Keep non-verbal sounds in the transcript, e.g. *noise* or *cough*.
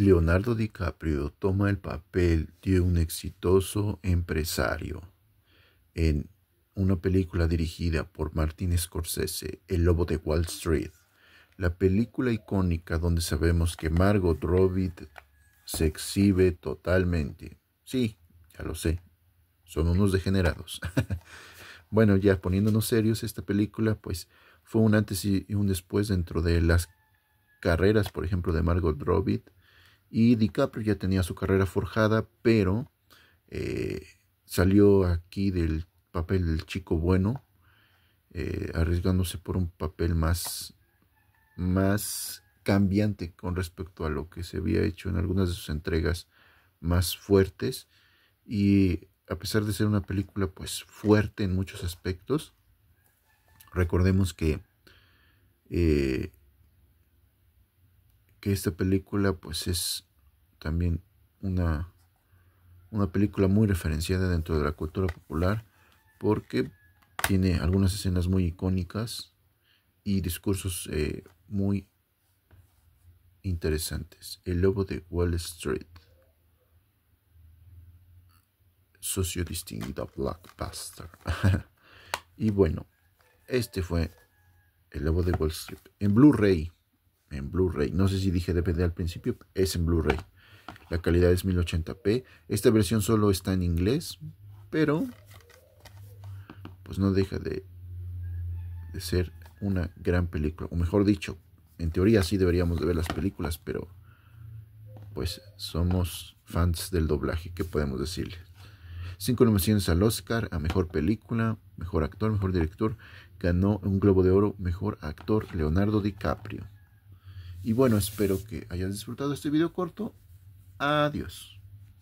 Leonardo DiCaprio toma el papel de un exitoso empresario en una película dirigida por Martin Scorsese, El Lobo de Wall Street, la película icónica donde sabemos que Margot Robbie se exhibe totalmente. Sí, ya lo sé, son unos degenerados. *laughs* bueno, ya poniéndonos serios, esta película pues fue un antes y un después dentro de las carreras, por ejemplo, de Margot Robbie y DiCaprio ya tenía su carrera forjada, pero eh, salió aquí del papel del chico bueno, eh, arriesgándose por un papel más, más cambiante con respecto a lo que se había hecho en algunas de sus entregas más fuertes. Y a pesar de ser una película pues fuerte en muchos aspectos, recordemos que eh, esta película pues es también una, una película muy referenciada dentro de la cultura popular porque tiene algunas escenas muy icónicas y discursos eh, muy interesantes. El lobo de Wall Street. Socio distinguido Blockbuster. *laughs* y bueno, este fue El lobo de Wall Street. En Blu-ray en Blu-ray. No sé si dije DVD al principio, es en Blu-ray. La calidad es 1080p. Esta versión solo está en inglés, pero pues no deja de, de ser una gran película. O mejor dicho, en teoría sí deberíamos de ver las películas, pero pues somos fans del doblaje, ¿qué podemos decirle? Cinco nominaciones al Oscar, a Mejor Película, Mejor Actor, Mejor Director. Ganó un Globo de Oro, Mejor Actor, Leonardo DiCaprio. Y bueno, espero que hayas disfrutado este video corto. Adiós.